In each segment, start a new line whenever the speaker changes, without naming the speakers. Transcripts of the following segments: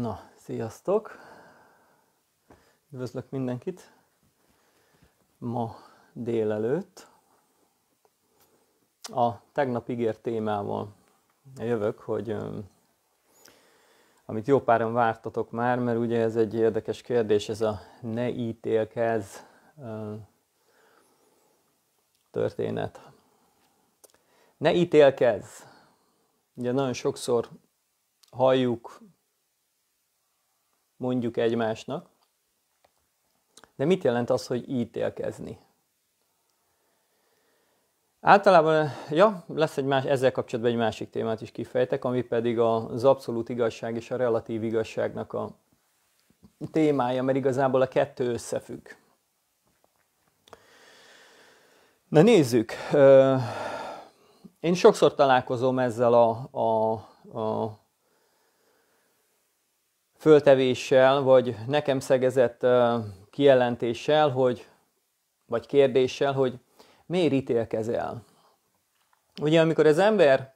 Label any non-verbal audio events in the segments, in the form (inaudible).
Na, sziasztok! Üdvözlök mindenkit! Ma délelőtt a tegnap ígért témával jövök, hogy amit jó páran vártatok már, mert ugye ez egy érdekes kérdés, ez a ne ítélkez történet. Ne ítélkez! Ugye nagyon sokszor halljuk, mondjuk egymásnak. De mit jelent az, hogy ítélkezni? Általában, ja, lesz egy más, ezzel kapcsolatban egy másik témát is kifejtek, ami pedig az abszolút igazság és a relatív igazságnak a témája, mert igazából a kettő összefügg. Na nézzük, én sokszor találkozom ezzel a, a, a föltevéssel, vagy nekem szegezett kijelentéssel, hogy, vagy kérdéssel, hogy miért ítélkezel? Ugye, amikor az ember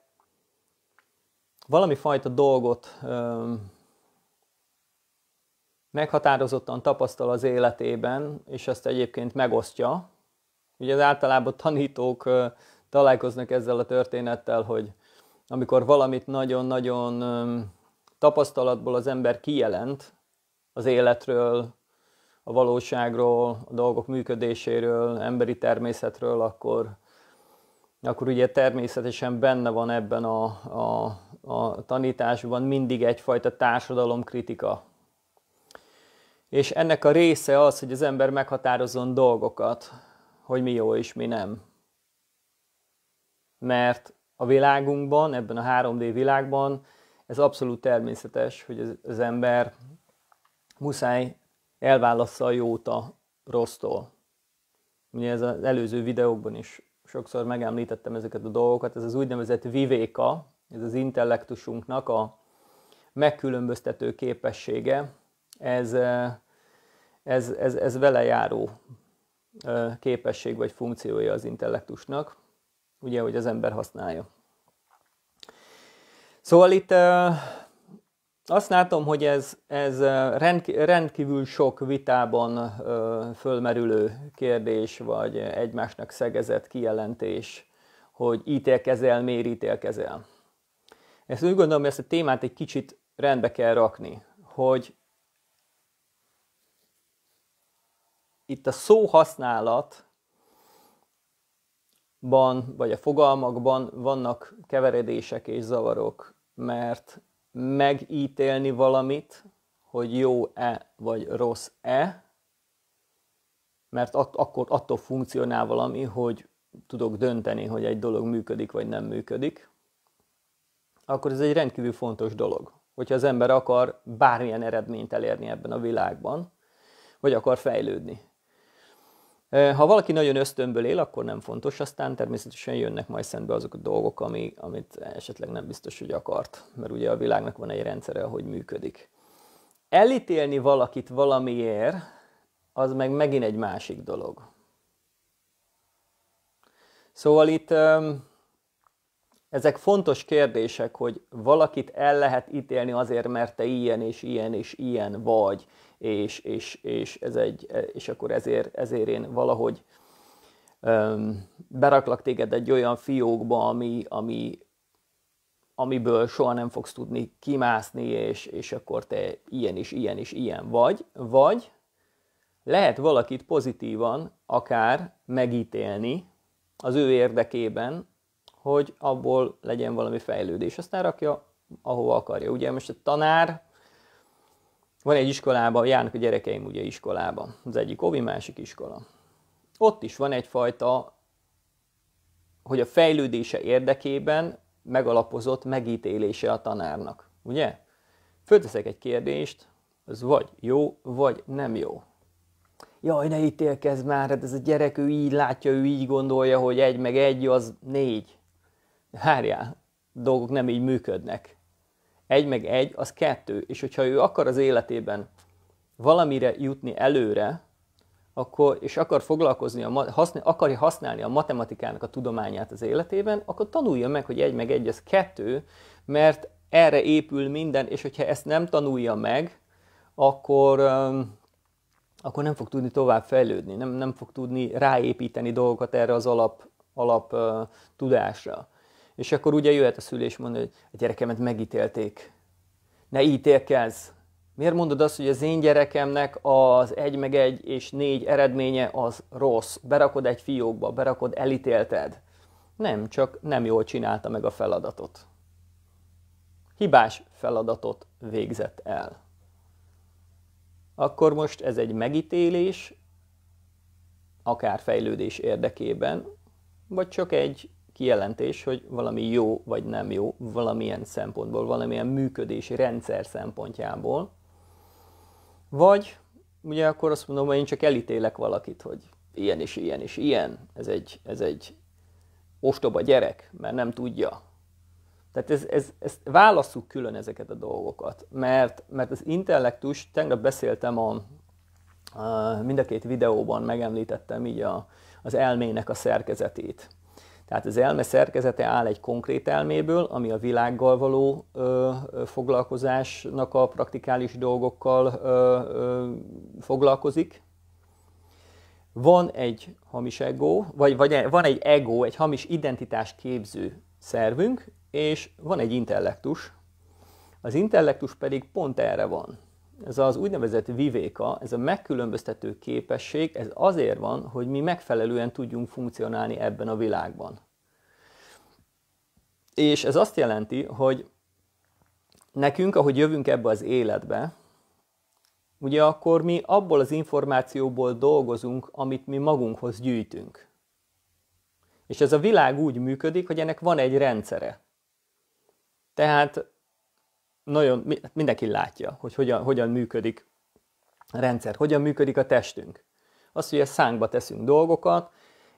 valami fajta dolgot öm, meghatározottan tapasztal az életében, és ezt egyébként megosztja, ugye az általában tanítók ö, találkoznak ezzel a történettel, hogy amikor valamit nagyon-nagyon tapasztalatból az ember kijelent az életről, a valóságról, a dolgok működéséről, emberi természetről, akkor, akkor ugye természetesen benne van ebben a, a, a tanításban mindig egyfajta társadalomkritika. És ennek a része az, hogy az ember meghatározzon dolgokat, hogy mi jó és mi nem. Mert a világunkban, ebben a 3D világban ez abszolút természetes, hogy az, az ember muszáj elválassza a jót a rossztól. Ugye ez az előző videókban is sokszor megemlítettem ezeket a dolgokat, ez az úgynevezett vivéka, ez az intellektusunknak a megkülönböztető képessége, ez, eh, ez, ez, ez vele járó eh, képesség vagy funkciója az intellektusnak, ugye, hogy az ember használja. Szóval itt azt látom, hogy ez, ez rendkívül sok vitában fölmerülő kérdés, vagy egymásnak szegezett kijelentés, hogy ítélkezel, miért ítélkezel. Ezt úgy gondolom, hogy ezt a témát egy kicsit rendbe kell rakni, hogy itt a szóhasználat ban, vagy a fogalmakban vannak keveredések és zavarok, mert megítélni valamit, hogy jó-e vagy rossz-e, mert att, akkor attól funkcionál valami, hogy tudok dönteni, hogy egy dolog működik vagy nem működik, akkor ez egy rendkívül fontos dolog. Hogyha az ember akar bármilyen eredményt elérni ebben a világban, vagy akar fejlődni. Ha valaki nagyon ösztönből él, akkor nem fontos, aztán természetesen jönnek majd szembe azok a dolgok, ami, amit esetleg nem biztos, hogy akart, mert ugye a világnak van egy rendszere, ahogy működik. Elítélni valakit valamiért, az meg megint egy másik dolog. Szóval itt ezek fontos kérdések, hogy valakit el lehet ítélni azért, mert te ilyen és ilyen és ilyen vagy, és, és, és, ez egy, és akkor ezért, ezért én valahogy öm, beraklak téged egy olyan fiókba, ami, ami, amiből soha nem fogsz tudni kimászni, és, és akkor te ilyen és ilyen és ilyen vagy, vagy lehet valakit pozitívan akár megítélni az ő érdekében, hogy abból legyen valami fejlődés. Aztán rakja, ahova akarja. Ugye most a tanár, van egy iskolában járnak a gyerekeim ugye iskolában Az egyik ovi, másik iskola. Ott is van egyfajta, hogy a fejlődése érdekében megalapozott megítélése a tanárnak. Ugye? Fölteszek egy kérdést, az vagy jó, vagy nem jó. Jaj, ne ítélkezz már, hát ez a gyerek, ő így látja, ő így gondolja, hogy egy meg egy, az négy várjál, dolgok nem így működnek. Egy meg egy, az kettő, és hogyha ő akar az életében valamire jutni előre, akkor, és akar foglalkozni, a, haszni, akarja használni a matematikának a tudományát az életében, akkor tanulja meg, hogy egy meg egy az kettő, mert erre épül minden, és hogyha ezt nem tanulja meg, akkor, akkor nem fog tudni tovább fejlődni, nem, nem fog tudni ráépíteni dolgokat erre az alap, alap uh, tudásra. És akkor ugye jöhet a szülés mondani, hogy a gyerekemet megítélték. Ne ítélkezz. Miért mondod azt, hogy az én gyerekemnek az egy meg egy és négy eredménye az rossz? Berakod egy fiókba, berakod, elítélted. Nem, csak nem jól csinálta meg a feladatot. Hibás feladatot végzett el. Akkor most ez egy megítélés, akár fejlődés érdekében, vagy csak egy kijelentés, hogy valami jó vagy nem jó, valamilyen szempontból, valamilyen működési rendszer szempontjából. Vagy ugye akkor azt mondom, hogy én csak elítélek valakit, hogy ilyen és ilyen és ilyen, ez egy, ez egy ostoba gyerek, mert nem tudja. Tehát ez, ez, ez válasszuk külön ezeket a dolgokat, mert, mert az intellektus, tegnap beszéltem a, a mind a két videóban, megemlítettem így a, az elmének a szerkezetét. Tehát az elme szerkezete áll egy konkrét elméből, ami a világgal való ö, foglalkozásnak a praktikális dolgokkal ö, ö, foglalkozik. Van egy hamis ego, vagy, vagy e, van egy ego, egy hamis identitás képző szervünk, és van egy intellektus. Az intellektus pedig pont erre van ez az úgynevezett vivéka, ez a megkülönböztető képesség, ez azért van, hogy mi megfelelően tudjunk funkcionálni ebben a világban. És ez azt jelenti, hogy nekünk, ahogy jövünk ebbe az életbe, ugye akkor mi abból az információból dolgozunk, amit mi magunkhoz gyűjtünk. És ez a világ úgy működik, hogy ennek van egy rendszere. Tehát nagyon, hát mindenki látja, hogy hogyan, hogyan működik a rendszer, hogyan működik a testünk. Azt, hogy a szánkba teszünk dolgokat,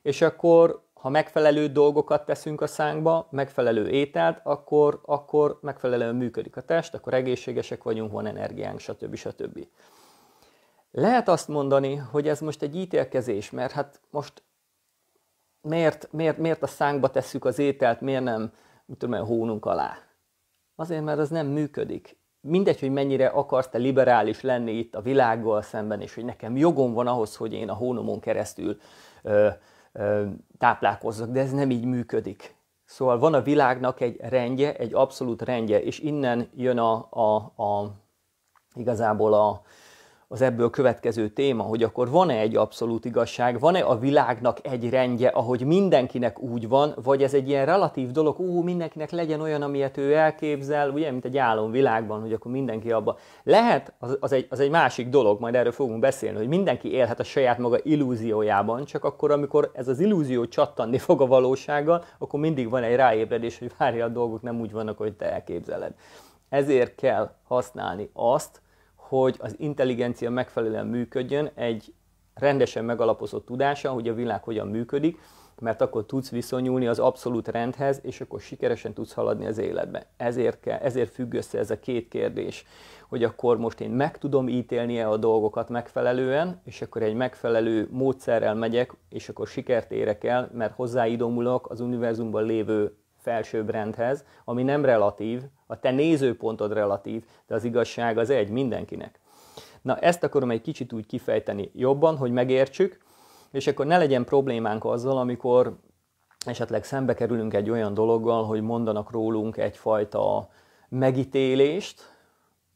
és akkor, ha megfelelő dolgokat teszünk a szánkba, megfelelő ételt, akkor, akkor megfelelően működik a test, akkor egészségesek vagyunk, van energiánk, stb. stb. Lehet azt mondani, hogy ez most egy ítélkezés, mert hát most miért, miért, miért a szánkba tesszük az ételt, miért nem, mit tudom, a hónunk alá. Azért, mert az nem működik. Mindegy, hogy mennyire akarsz te liberális lenni itt a világgal szemben, és hogy nekem jogom van ahhoz, hogy én a hónomon keresztül ö, ö, táplálkozzak, de ez nem így működik. Szóval van a világnak egy rendje, egy abszolút rendje, és innen jön a, a, a igazából a, az ebből következő téma, hogy akkor van-e egy abszolút igazság, van-e a világnak egy rendje, ahogy mindenkinek úgy van, vagy ez egy ilyen relatív dolog, ú, mindenkinek legyen olyan, amilyet ő elképzel, ugye, mint egy álomvilágban, hogy akkor mindenki abba. Lehet, az, az, egy, az egy másik dolog, majd erről fogunk beszélni, hogy mindenki élhet a saját maga illúziójában, csak akkor, amikor ez az illúzió csattanni fog a valósággal, akkor mindig van egy ráébredés, hogy várja, a dolgok nem úgy vannak, hogy te elképzeled. Ezért kell használni azt, hogy az intelligencia megfelelően működjön, egy rendesen megalapozott tudása, hogy a világ hogyan működik, mert akkor tudsz viszonyulni az abszolút rendhez, és akkor sikeresen tudsz haladni az életben. Ezért, kell, ezért függ össze ez a két kérdés, hogy akkor most én meg tudom ítélnie a dolgokat megfelelően, és akkor egy megfelelő módszerrel megyek, és akkor sikert érek el, mert hozzáidomulok az univerzumban lévő rendhez, ami nem relatív, a te nézőpontod relatív, de az igazság az egy mindenkinek. Na ezt akarom egy kicsit úgy kifejteni jobban, hogy megértsük, és akkor ne legyen problémánk azzal, amikor esetleg szembe kerülünk egy olyan dologgal, hogy mondanak rólunk egyfajta megítélést,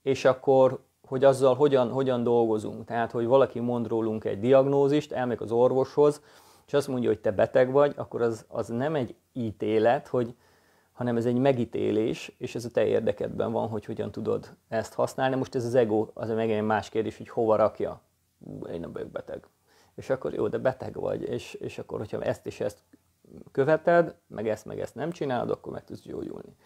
és akkor hogy azzal hogyan, hogyan dolgozunk. Tehát, hogy valaki mond rólunk egy diagnózist, elmegy az orvoshoz, és azt mondja, hogy te beteg vagy, akkor az, az nem egy ítélet, hogy, hanem ez egy megítélés, és ez a te érdekedben van, hogy hogyan tudod ezt használni. Most ez az ego, az meg egy más kérdés, hogy hova rakja. Én nem vagyok beteg. És akkor jó, de beteg vagy, és, és akkor, hogyha ezt és ezt követed, meg ezt, meg ezt nem csinálod, akkor meg tudsz gyógyulni.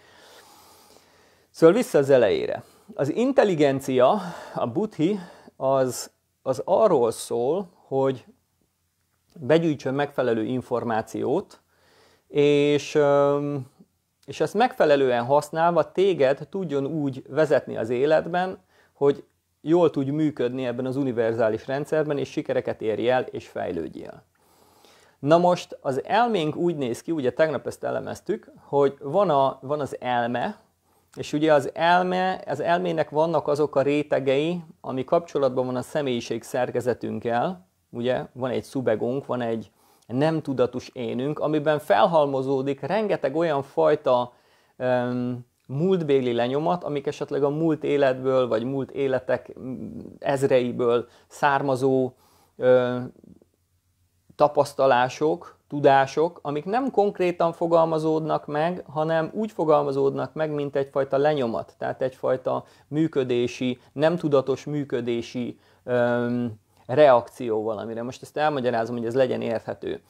Szóval vissza az elejére. Az intelligencia, a buthi, az, az arról szól, hogy begyűjtsön megfelelő információt, és, és ezt megfelelően használva téged tudjon úgy vezetni az életben, hogy jól tudj működni ebben az univerzális rendszerben, és sikereket érj el, és fejlődjél. Na most az elménk úgy néz ki, ugye tegnap ezt elemeztük, hogy van, a, van az elme, és ugye az elme, az elmének vannak azok a rétegei, ami kapcsolatban van a személyiség szerkezetünkkel, ugye van egy szubegunk, van egy nem tudatos énünk, amiben felhalmozódik rengeteg olyan fajta um, múltbéli lenyomat, amik esetleg a múlt életből, vagy múlt életek ezreiből származó ö, tapasztalások, tudások, amik nem konkrétan fogalmazódnak meg, hanem úgy fogalmazódnak meg, mint egyfajta lenyomat, tehát egyfajta működési, nem tudatos működési öm, reakció valamire. Most ezt elmagyarázom, hogy ez legyen érthető.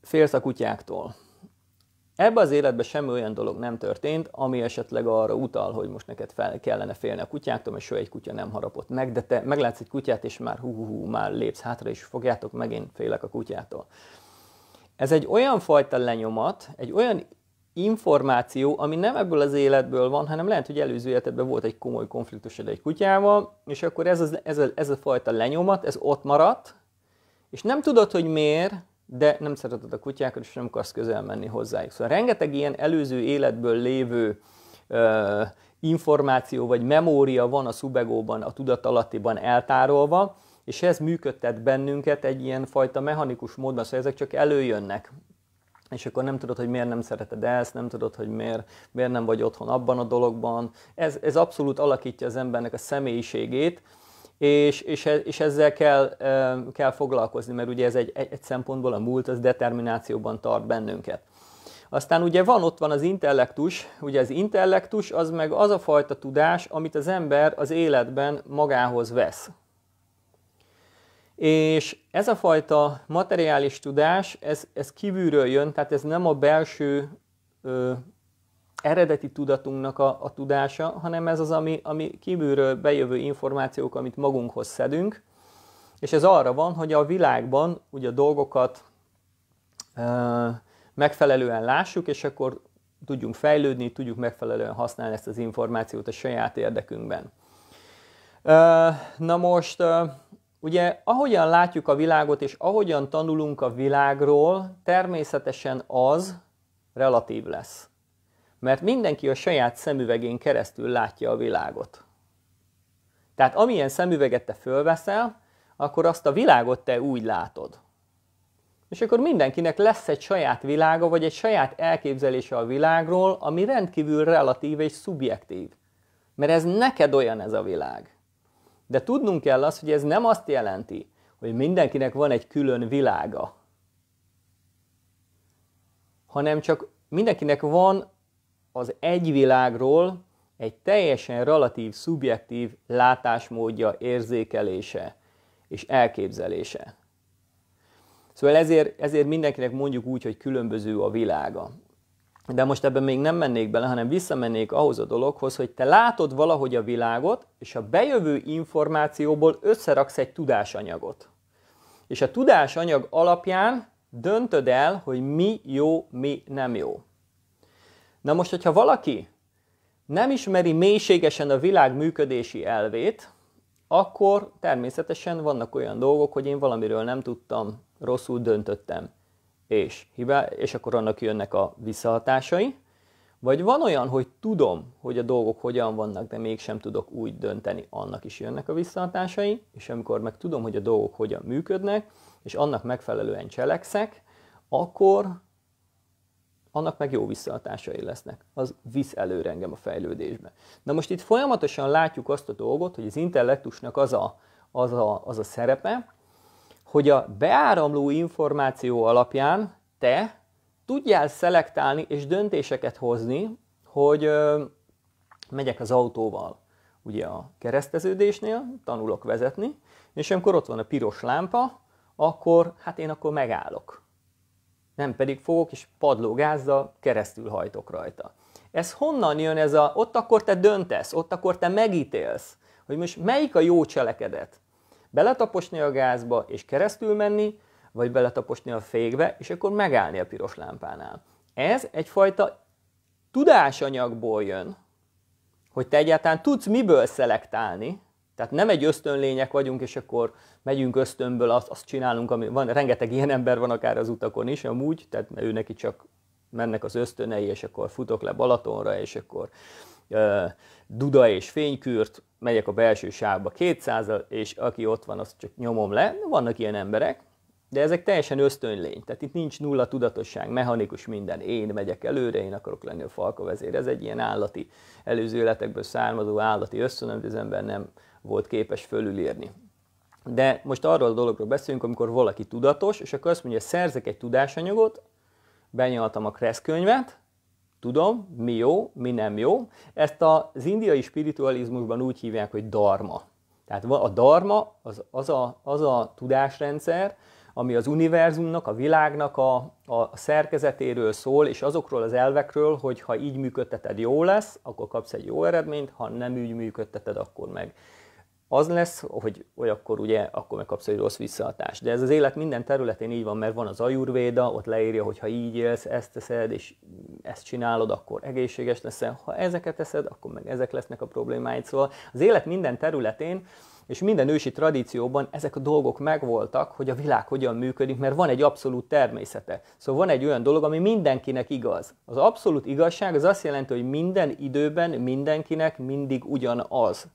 félsz a kutyáktól. Ebben az életben semmi olyan dolog nem történt, ami esetleg arra utal, hogy most neked fel kellene félni a kutyáktól, mert soha egy kutya nem harapott meg, de te meglátsz egy kutyát, és már hú, hú, hú már lépsz hátra, és fogjátok, megint félek a kutyától. Ez egy olyan fajta lenyomat, egy olyan információ, ami nem ebből az életből van, hanem lehet, hogy előző életedben volt egy komoly konfliktusod egy kutyával, és akkor ez, az, ez, a, ez a fajta lenyomat, ez ott maradt, és nem tudod, hogy miért, de nem szereted a kutyákat, és nem akarsz közel menni hozzájuk. Szóval rengeteg ilyen előző életből lévő ö, információ vagy memória van a szubegóban, a tudatalattiban eltárolva, és ez működtet bennünket egy ilyen fajta mechanikus módban, szóval ezek csak előjönnek és akkor nem tudod, hogy miért nem szereted ezt, nem tudod, hogy miért, miért nem vagy otthon abban a dologban. Ez, ez abszolút alakítja az embernek a személyiségét, és, és, e, és ezzel kell, e, kell foglalkozni, mert ugye ez egy, egy szempontból a múlt, az determinációban tart bennünket. Aztán ugye van ott van az intellektus, ugye az intellektus az meg az a fajta tudás, amit az ember az életben magához vesz. És ez a fajta materiális tudás, ez, ez kívülről jön, tehát ez nem a belső ö, eredeti tudatunknak a, a tudása, hanem ez az, ami, ami kívülről bejövő információk, amit magunkhoz szedünk. És ez arra van, hogy a világban ugye a dolgokat ö, megfelelően lássuk, és akkor tudjunk fejlődni, tudjuk megfelelően használni ezt az információt a saját érdekünkben. Ö, na most Ugye, ahogyan látjuk a világot, és ahogyan tanulunk a világról, természetesen az relatív lesz. Mert mindenki a saját szemüvegén keresztül látja a világot. Tehát amilyen szemüveget te fölveszel, akkor azt a világot te úgy látod. És akkor mindenkinek lesz egy saját világa, vagy egy saját elképzelése a világról, ami rendkívül relatív és szubjektív. Mert ez neked olyan ez a világ. De tudnunk kell azt, hogy ez nem azt jelenti, hogy mindenkinek van egy külön világa, hanem csak mindenkinek van az egy világról egy teljesen relatív, szubjektív látásmódja, érzékelése és elképzelése. Szóval ezért, ezért mindenkinek mondjuk úgy, hogy különböző a világa. De most ebben még nem mennék bele, hanem visszamennék ahhoz a dologhoz, hogy te látod valahogy a világot, és a bejövő információból összeraksz egy tudásanyagot. És a tudásanyag alapján döntöd el, hogy mi jó, mi nem jó. Na most, hogyha valaki nem ismeri mélységesen a világ működési elvét, akkor természetesen vannak olyan dolgok, hogy én valamiről nem tudtam, rosszul döntöttem és hibá, és akkor annak jönnek a visszahatásai, vagy van olyan, hogy tudom, hogy a dolgok hogyan vannak, de mégsem tudok úgy dönteni, annak is jönnek a visszahatásai, és amikor meg tudom, hogy a dolgok hogyan működnek, és annak megfelelően cselekszek, akkor annak meg jó visszahatásai lesznek. Az visz előre engem a fejlődésbe. Na most itt folyamatosan látjuk azt a dolgot, hogy az intellektusnak az a, az a, az a szerepe, hogy a beáramló információ alapján te tudjál szelektálni és döntéseket hozni, hogy megyek az autóval ugye a kereszteződésnél, tanulok vezetni, és amikor ott van a piros lámpa, akkor hát én akkor megállok. Nem pedig fogok, és padlógázzal keresztül hajtok rajta. Ez honnan jön ez a, ott akkor te döntesz, ott akkor te megítélsz, hogy most melyik a jó cselekedet beletaposni a gázba és keresztül menni, vagy beletaposni a fékbe, és akkor megállni a piros lámpánál. Ez egyfajta tudásanyagból jön, hogy te egyáltalán tudsz miből szelektálni, tehát nem egy ösztönlények vagyunk, és akkor megyünk ösztönből, azt, azt csinálunk, ami van, rengeteg ilyen ember van akár az utakon is amúgy, tehát ő neki csak mennek az ösztönei, és akkor futok le Balatonra, és akkor duda és fénykürt, megyek a belső sávba 200 és aki ott van, azt csak nyomom le. Vannak ilyen emberek, de ezek teljesen ösztönlény, tehát itt nincs nulla tudatosság, mechanikus minden, én megyek előre, én akarok lenni a falka vezér. Ez egy ilyen állati, előző életekből származó állati ösztön, amit az ember nem volt képes fölülírni. De most arról a dologról beszélünk, amikor valaki tudatos, és akkor azt mondja, szerzek egy tudásanyagot, benyaltam a Kressz könyvet, Tudom, mi jó, mi nem jó. Ezt az indiai spiritualizmusban úgy hívják, hogy dharma. Tehát a dharma az, az, a, az a tudásrendszer, ami az univerzumnak, a világnak a, a szerkezetéről szól, és azokról az elvekről, hogy ha így működteted, jó lesz, akkor kapsz egy jó eredményt, ha nem úgy működteted, akkor meg az lesz, hogy, hogy akkor ugye akkor megkapsz egy rossz visszahatást. De ez az élet minden területén így van, mert van az ajurvéda, ott leírja, hogy ha így élsz, ezt teszed, és ezt csinálod, akkor egészséges leszel. Ha ezeket teszed, akkor meg ezek lesznek a problémáid. Szóval az élet minden területén és minden ősi tradícióban ezek a dolgok megvoltak, hogy a világ hogyan működik, mert van egy abszolút természete. Szóval van egy olyan dolog, ami mindenkinek igaz. Az abszolút igazság az azt jelenti, hogy minden időben mindenkinek mindig ugyanaz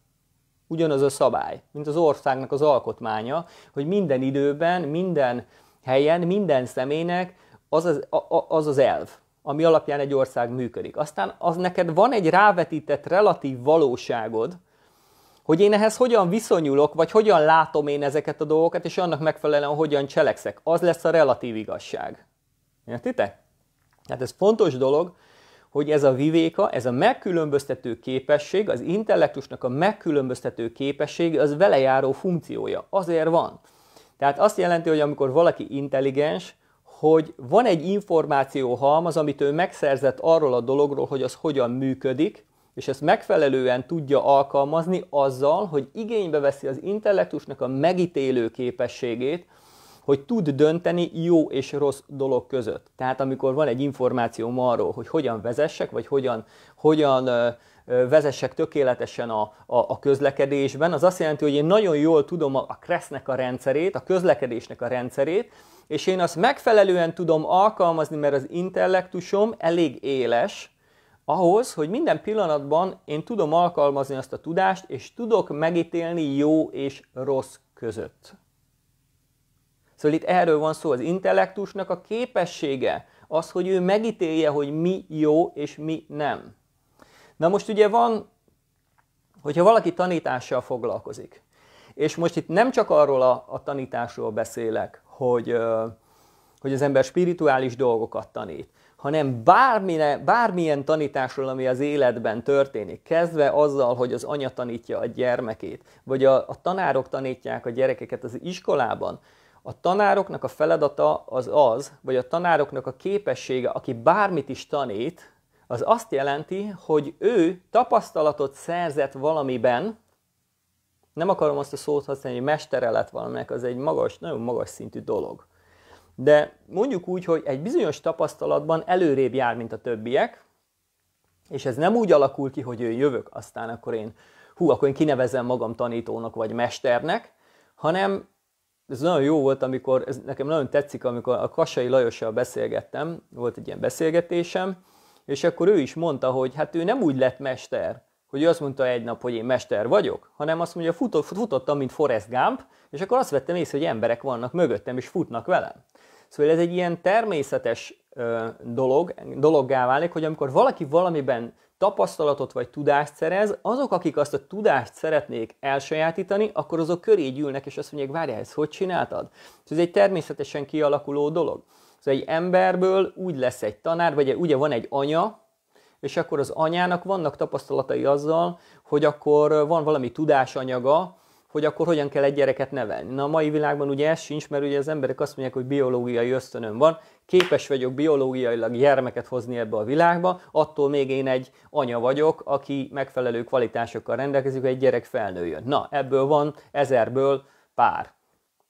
ugyanaz a szabály, mint az országnak az alkotmánya, hogy minden időben, minden helyen, minden személynek az az, az, az elv, ami alapján egy ország működik. Aztán az neked van egy rávetített relatív valóságod, hogy én ehhez hogyan viszonyulok, vagy hogyan látom én ezeket a dolgokat, és annak megfelelően hogyan cselekszek. Az lesz a relatív igazság. Értitek? Hát ez fontos dolog, hogy ez a vivéka, ez a megkülönböztető képesség, az intellektusnak a megkülönböztető képessége, az velejáró funkciója. Azért van. Tehát azt jelenti, hogy amikor valaki intelligens, hogy van egy információ halmaz, amit ő megszerzett arról a dologról, hogy az hogyan működik, és ezt megfelelően tudja alkalmazni azzal, hogy igénybe veszi az intellektusnak a megítélő képességét, hogy tud dönteni jó és rossz dolog között. Tehát amikor van egy információm arról, hogy hogyan vezessek, vagy hogyan, hogyan vezessek tökéletesen a, a, a közlekedésben, az azt jelenti, hogy én nagyon jól tudom a, a kresznek a rendszerét, a közlekedésnek a rendszerét, és én azt megfelelően tudom alkalmazni, mert az intellektusom elég éles, ahhoz, hogy minden pillanatban én tudom alkalmazni azt a tudást, és tudok megítélni jó és rossz között. Szóval itt erről van szó, az intellektusnak a képessége, az, hogy ő megítélje, hogy mi jó és mi nem. Na most ugye van, hogyha valaki tanítással foglalkozik, és most itt nem csak arról a, a tanításról beszélek, hogy, hogy az ember spirituális dolgokat tanít, hanem bármine, bármilyen tanításról, ami az életben történik, kezdve azzal, hogy az anya tanítja a gyermekét, vagy a, a tanárok tanítják a gyerekeket az iskolában, a tanároknak a feladata az az, vagy a tanároknak a képessége, aki bármit is tanít, az azt jelenti, hogy ő tapasztalatot szerzett valamiben, nem akarom azt a szót használni, hogy mestere lett valaminek, az egy magas, nagyon magas szintű dolog. De mondjuk úgy, hogy egy bizonyos tapasztalatban előrébb jár, mint a többiek, és ez nem úgy alakul ki, hogy ő jövök, aztán akkor én, hú, akkor én kinevezem magam tanítónak vagy mesternek, hanem ez nagyon jó volt, amikor, ez nekem nagyon tetszik, amikor a Kasai Lajossal beszélgettem, volt egy ilyen beszélgetésem, és akkor ő is mondta, hogy hát ő nem úgy lett mester, hogy ő azt mondta egy nap, hogy én mester vagyok, hanem azt mondja, futott, futottam, mint Forrest Gump, és akkor azt vettem észre, hogy emberek vannak mögöttem, és futnak velem. Szóval ez egy ilyen természetes dolog, dologgá válik, hogy amikor valaki valamiben tapasztalatot vagy tudást szerez, azok, akik azt a tudást szeretnék elsajátítani, akkor azok köré gyűlnek, és azt mondják, várjál, ezt hogy csináltad? Ez egy természetesen kialakuló dolog. Szóval egy emberből úgy lesz egy tanár, vagy ugye van egy anya, és akkor az anyának vannak tapasztalatai azzal, hogy akkor van valami tudásanyaga, hogy akkor hogyan kell egy gyereket nevelni. Na a mai világban ugye ez sincs, mert ugye az emberek azt mondják, hogy biológiai ösztönöm van, képes vagyok biológiailag gyermeket hozni ebbe a világba, attól még én egy anya vagyok, aki megfelelő kvalitásokkal rendelkezik, hogy egy gyerek felnőjön. Na, ebből van ezerből pár.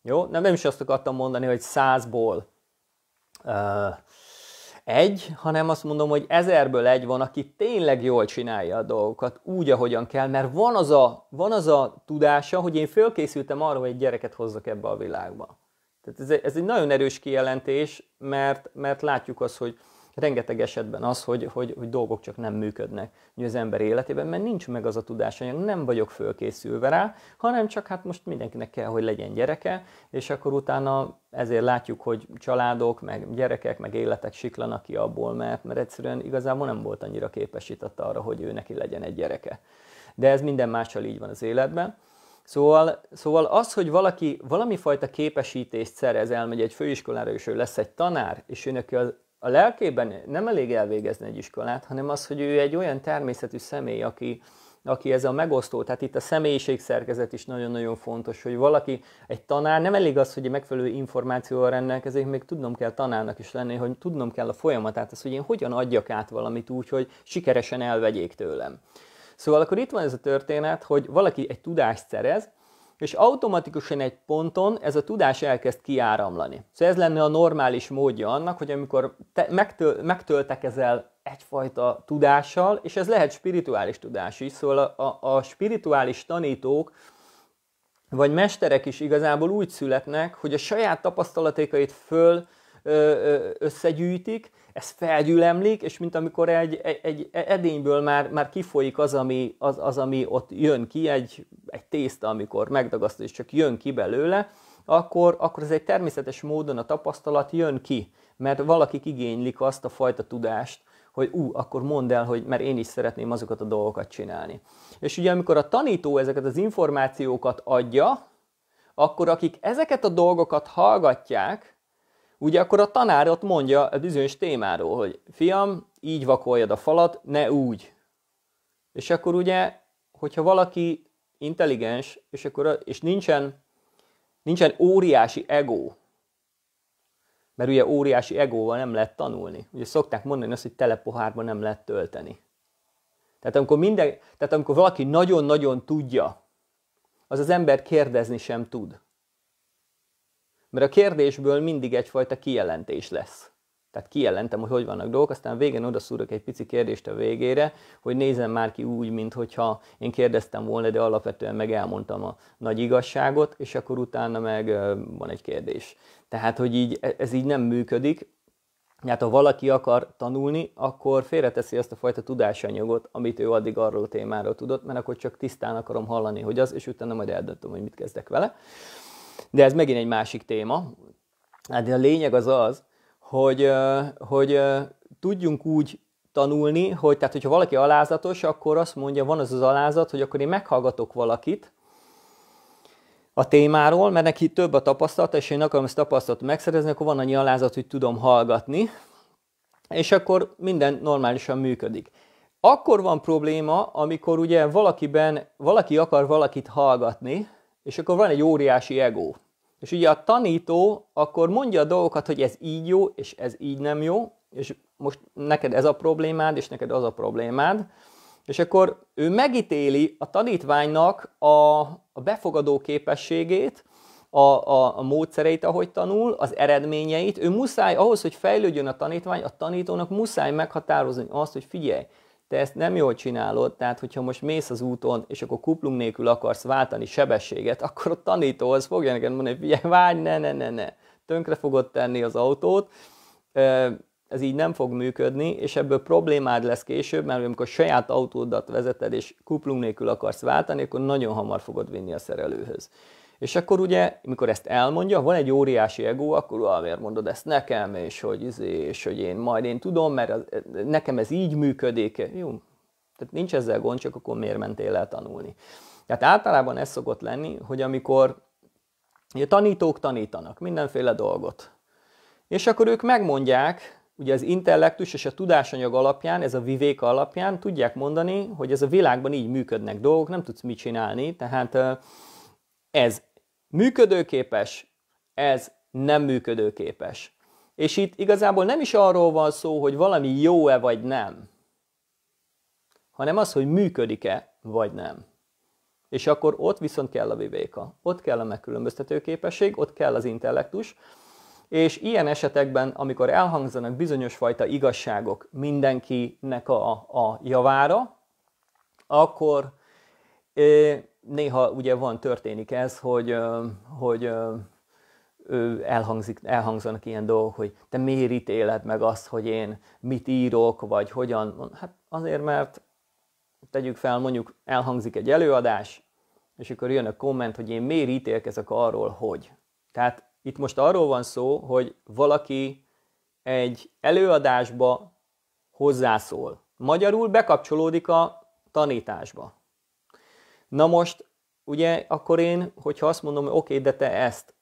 Jó? Nem, nem is azt akartam mondani, hogy százból uh, egy, hanem azt mondom, hogy ezerből egy van, aki tényleg jól csinálja a dolgokat, úgy, ahogyan kell, mert van az a, van az a tudása, hogy én fölkészültem arra, hogy egy gyereket hozzak ebbe a világba. Tehát ez, ez egy nagyon erős kijelentés, mert, mert látjuk azt, hogy rengeteg esetben az, hogy, hogy, hogy dolgok csak nem működnek ugye az ember életében, mert nincs meg az a tudásanyag, nem vagyok fölkészülve rá, hanem csak hát most mindenkinek kell, hogy legyen gyereke, és akkor utána ezért látjuk, hogy családok, meg gyerekek, meg életek siklanak ki abból, mert, mert egyszerűen igazából nem volt annyira képesített arra, hogy ő neki legyen egy gyereke. De ez minden mással így van az életben. Szóval, szóval az, hogy valaki valami fajta képesítést szerez, elmegy egy főiskolára, és ő lesz egy tanár, és ő neki az a lelkében nem elég elvégezni egy iskolát, hanem az, hogy ő egy olyan természetű személy, aki, aki ez a megosztó, tehát itt a szerkezet is nagyon-nagyon fontos, hogy valaki, egy tanár, nem elég az, hogy megfelelő információval rendelkezik, még tudnom kell tanárnak is lenni, hogy tudnom kell a folyamatát, az, hogy én hogyan adjak át valamit úgy, hogy sikeresen elvegyék tőlem. Szóval akkor itt van ez a történet, hogy valaki egy tudást szerez, és automatikusan egy ponton ez a tudás elkezd kiáramlani. Szóval ez lenne a normális módja annak, hogy amikor te megtöl, ezzel egyfajta tudással, és ez lehet spirituális tudás is, szóval a, a, a spirituális tanítók vagy mesterek is igazából úgy születnek, hogy a saját tapasztalataikat föl összegyűjtik, ez felgyülemlik, és mint amikor egy, egy, edényből már, már kifolyik az ami, az, az, ami ott jön ki, egy, egy tészta, amikor megdagasztod, és csak jön ki belőle, akkor, akkor ez egy természetes módon a tapasztalat jön ki, mert valakik igénylik azt a fajta tudást, hogy ú, akkor mondd el, hogy mert én is szeretném azokat a dolgokat csinálni. És ugye amikor a tanító ezeket az információkat adja, akkor akik ezeket a dolgokat hallgatják, ugye akkor a tanár ott mondja a bizonyos témáról, hogy fiam, így vakoljad a falat, ne úgy. És akkor ugye, hogyha valaki intelligens, és, akkor, és nincsen, nincsen óriási ego, mert ugye óriási egóval nem lehet tanulni. Ugye szokták mondani azt, hogy telepohárban nem lehet tölteni. Tehát amikor, minden, tehát amikor valaki nagyon-nagyon tudja, az az ember kérdezni sem tud. Mert a kérdésből mindig egyfajta kijelentés lesz. Tehát kijelentem, hogy hogy vannak dolgok, aztán végén oda szúrok egy pici kérdést a végére, hogy nézem már ki úgy, mintha én kérdeztem volna, de alapvetően meg elmondtam a nagy igazságot, és akkor utána meg van egy kérdés. Tehát, hogy így, e, ez így nem működik, Hát ha valaki akar tanulni, akkor félreteszi azt a fajta tudásanyagot, amit ő addig arról a témáról tudott, mert akkor csak tisztán akarom hallani, hogy az, és utána majd eldöntöm, hogy mit kezdek vele. De ez megint egy másik téma. Hát a lényeg az az, hogy, hogy tudjunk úgy tanulni, hogy tehát, hogyha valaki alázatos, akkor azt mondja, van az az alázat, hogy akkor én meghallgatok valakit, a témáról, mert neki több a tapasztalata, és én akarom ezt tapasztalatot megszerezni, akkor van annyi alázat, hogy tudom hallgatni, és akkor minden normálisan működik. Akkor van probléma, amikor ugye valakiben, valaki akar valakit hallgatni, és akkor van egy óriási ego. És ugye a tanító akkor mondja a dolgokat, hogy ez így jó, és ez így nem jó, és most neked ez a problémád, és neked az a problémád. És akkor ő megítéli a tanítványnak a, a befogadó képességét, a, a, a módszereit, ahogy tanul, az eredményeit. Ő muszáj, ahhoz, hogy fejlődjön a tanítvány, a tanítónak muszáj meghatározni azt, hogy figyelj, te ezt nem jól csinálod, tehát hogyha most mész az úton, és akkor kuplung nélkül akarsz váltani sebességet, (laughs) akkor a tanító az fogja neked mondani, hogy várj, ne, ne, ne, ne, tönkre fogod tenni az autót, ez így nem fog működni, és ebből problémád lesz később, mert amikor saját autódat vezeted, és kuplung nélkül akarsz váltani, akkor nagyon hamar fogod vinni a szerelőhöz. És akkor ugye, mikor ezt elmondja, van egy óriási ego, akkor ah, miért mondod ezt nekem, és hogy, izé, és hogy én majd én tudom, mert az, nekem ez így működik. Jó, tehát nincs ezzel gond, csak akkor miért mentél el tanulni. Tehát általában ez szokott lenni, hogy amikor ugye, tanítók tanítanak mindenféle dolgot, és akkor ők megmondják, ugye az intellektus és a tudásanyag alapján, ez a vivéka alapján tudják mondani, hogy ez a világban így működnek dolgok, nem tudsz mit csinálni, tehát ez, működőképes, ez nem működőképes. És itt igazából nem is arról van szó, hogy valami jó-e vagy nem, hanem az, hogy működik-e vagy nem. És akkor ott viszont kell a vivéka, ott kell a megkülönböztető képesség, ott kell az intellektus, és ilyen esetekben, amikor elhangzanak bizonyos fajta igazságok mindenkinek a, a javára, akkor néha ugye van, történik ez, hogy, hogy elhangzik, elhangzanak ilyen dolgok, hogy te miért ítéled meg azt, hogy én mit írok, vagy hogyan. Hát azért, mert tegyük fel, mondjuk elhangzik egy előadás, és akkor jön a komment, hogy én miért ítélkezek arról, hogy. Tehát itt most arról van szó, hogy valaki egy előadásba hozzászól. Magyarul bekapcsolódik a tanításba. Na most, ugye akkor én, hogyha azt mondom, hogy oké, de te ezt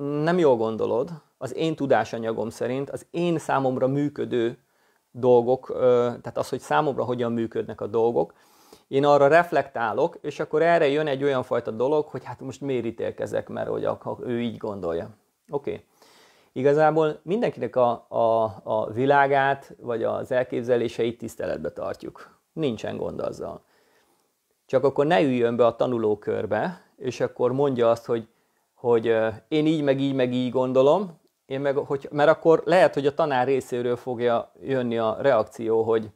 nem jól gondolod, az én tudásanyagom szerint, az én számomra működő dolgok, tehát az, hogy számomra hogyan működnek a dolgok, én arra reflektálok, és akkor erre jön egy olyan fajta dolog, hogy hát most miért ítélkezek, mert hogy ő így gondolja. Oké. Okay. Igazából mindenkinek a, a, a világát, vagy az elképzeléseit tiszteletbe tartjuk. Nincsen gond azzal csak akkor ne üljön be a tanulókörbe, és akkor mondja azt, hogy, hogy én így, meg így, meg így gondolom, én meg, hogy, mert akkor lehet, hogy a tanár részéről fogja jönni a reakció, hogy,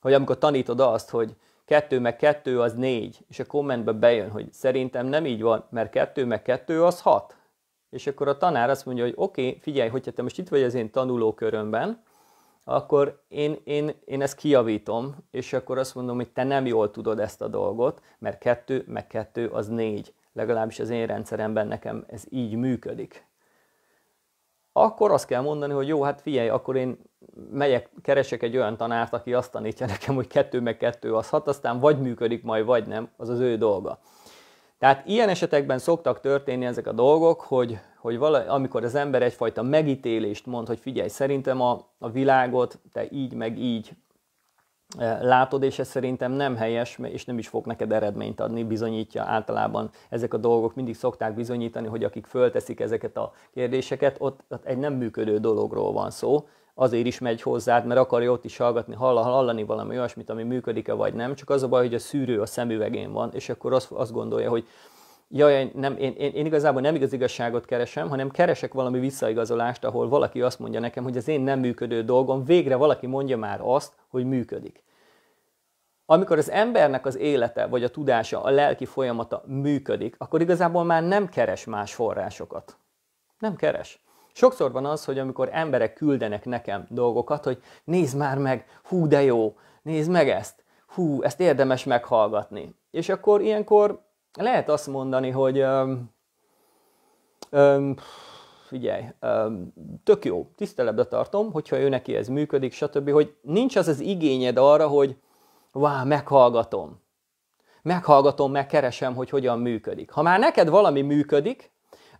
hogy amikor tanítod azt, hogy kettő meg kettő az négy, és a kommentbe bejön, hogy szerintem nem így van, mert kettő meg kettő az hat. És akkor a tanár azt mondja, hogy oké, okay, figyelj, hogyha te most itt vagy az én tanulókörömben, akkor én, én, én ezt kijavítom, és akkor azt mondom, hogy te nem jól tudod ezt a dolgot, mert kettő meg kettő az négy. Legalábbis az én rendszeremben nekem ez így működik. Akkor azt kell mondani, hogy jó, hát figyelj, akkor én megyek, keresek egy olyan tanárt, aki azt tanítja nekem, hogy kettő meg kettő az hat, aztán vagy működik majd, vagy nem, az az ő dolga. Tehát ilyen esetekben szoktak történni ezek a dolgok, hogy, hogy vala, amikor az ember egyfajta megítélést mond, hogy figyelj, szerintem a, a világot te így meg így e, látod, és ez szerintem nem helyes, és nem is fog neked eredményt adni, bizonyítja általában ezek a dolgok, mindig szokták bizonyítani, hogy akik fölteszik ezeket a kérdéseket, ott, ott egy nem működő dologról van szó, azért is megy hozzád, mert akarja ott is hallgatni, hallani valami olyasmit, ami működik-e vagy nem, csak az a baj, hogy a szűrő a szemüvegén van, és akkor azt, azt gondolja, hogy jaj, nem, én, én, én igazából nem igaz igazságot keresem, hanem keresek valami visszaigazolást, ahol valaki azt mondja nekem, hogy az én nem működő dolgom, végre valaki mondja már azt, hogy működik. Amikor az embernek az élete, vagy a tudása, a lelki folyamata működik, akkor igazából már nem keres más forrásokat. Nem keres. Sokszor van az, hogy amikor emberek küldenek nekem dolgokat, hogy nézd már meg, hú de jó, nézd meg ezt, hú, ezt érdemes meghallgatni. És akkor ilyenkor lehet azt mondani, hogy öm, öm, figyelj, öm, tök jó, tiszteletbe tartom, hogyha ő neki ez működik, stb., hogy nincs az az igényed arra, hogy vá, meghallgatom, meghallgatom, megkeresem, hogy hogyan működik. Ha már neked valami működik,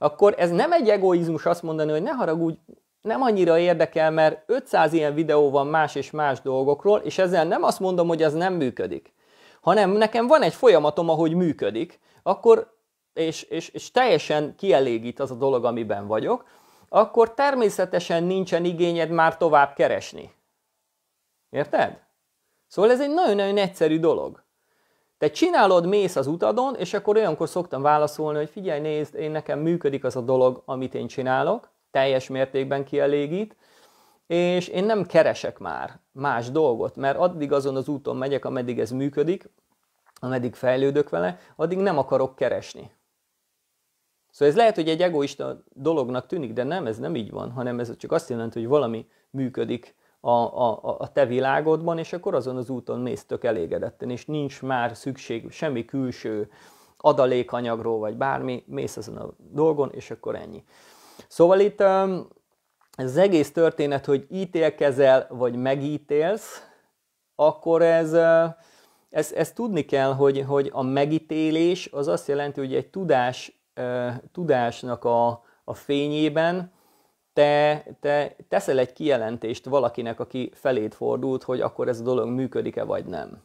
akkor ez nem egy egoizmus azt mondani, hogy ne haragudj, nem annyira érdekel, mert 500 ilyen videó van más és más dolgokról, és ezzel nem azt mondom, hogy ez nem működik, hanem nekem van egy folyamatom, ahogy működik, akkor és, és, és teljesen kielégít az a dolog, amiben vagyok, akkor természetesen nincsen igényed már tovább keresni. Érted? Szóval ez egy nagyon-nagyon egyszerű dolog. Te csinálod, mész az utadon, és akkor olyankor szoktam válaszolni, hogy figyelj, nézd, én nekem működik az a dolog, amit én csinálok, teljes mértékben kielégít, és én nem keresek már más dolgot, mert addig azon az úton megyek, ameddig ez működik, ameddig fejlődök vele, addig nem akarok keresni. Szóval ez lehet, hogy egy egoista dolognak tűnik, de nem, ez nem így van, hanem ez csak azt jelenti, hogy valami működik a, a, a te világodban, és akkor azon az úton mész tök elégedetten, és nincs már szükség semmi külső adalékanyagról, vagy bármi, mész azon a dolgon, és akkor ennyi. Szóval itt ez az egész történet, hogy ítélkezel, vagy megítélsz, akkor ez, ez, ez tudni kell, hogy, hogy a megítélés az azt jelenti, hogy egy tudás, tudásnak a, a fényében te, te teszel egy kijelentést valakinek, aki feléd fordult, hogy akkor ez a dolog működik-e vagy nem.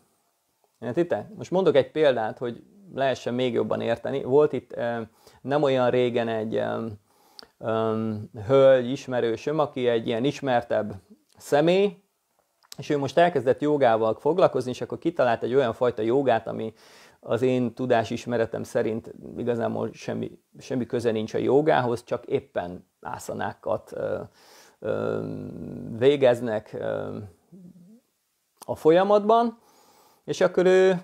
Értitek? Most mondok egy példát, hogy lehessen még jobban érteni. Volt itt eh, nem olyan régen egy eh, hölgy ismerősöm, aki egy ilyen ismertebb személy, és ő most elkezdett jogával foglalkozni, és akkor kitalált egy olyan fajta jogát, ami az én tudás ismeretem szerint igazából semmi, semmi köze nincs a jogához, csak éppen ászanákat végeznek a folyamatban, és akkor ő